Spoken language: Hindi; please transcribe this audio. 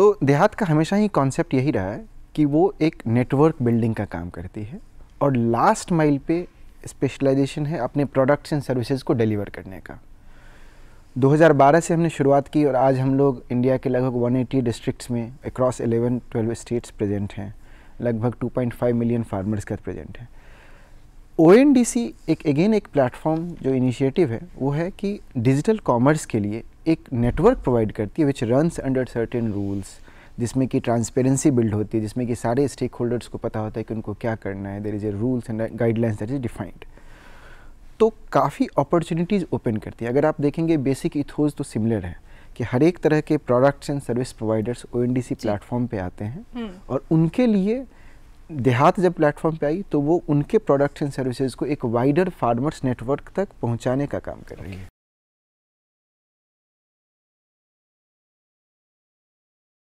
तो देहात का हमेशा ही कॉन्सेप्ट यही रहा है कि वो एक नेटवर्क बिल्डिंग का काम करती है और लास्ट माइल पे स्पेशलाइजेशन है अपने प्रोडक्ट्स एंड सर्विसेज को डिलीवर करने का 2012 से हमने शुरुआत की और आज हम लोग इंडिया के लगभग 180 डिस्ट्रिक्ट्स में अक्रॉस 11-12 स्टेट्स प्रेजेंट हैं लगभग 2.5 मिलियन फार्मर्स का प्रेजेंट हैं ओ एक अगेन एक प्लेटफॉर्म जो इनिशिएटिव है वो है कि डिजिटल कॉमर्स के लिए एक नेटवर्क प्रोवाइड करती है which runs under certain rules जिसमें कि ट्रांसपेरेंसी बिल्ड होती है जिसमें कि सारे स्टेक होल्डर्स को पता होता है कि उनको क्या करना है there is a rules and guidelines that is defined तो काफ़ी अपॉर्चुनिटीज़ ओपन करती है अगर आप देखेंगे बेसिक इथोज तो सिमिलर है कि हर एक तरह के products and service providers O N D C platform पर आते हैं हम्म। और उनके लिए देहात जब प्लेटफॉर्म पे आई तो वो उनके प्रोडक्ट्स एंड सर्विसेज को एक वाइडर फार्मर्स नेटवर्क तक पहुंचाने का काम कर रही है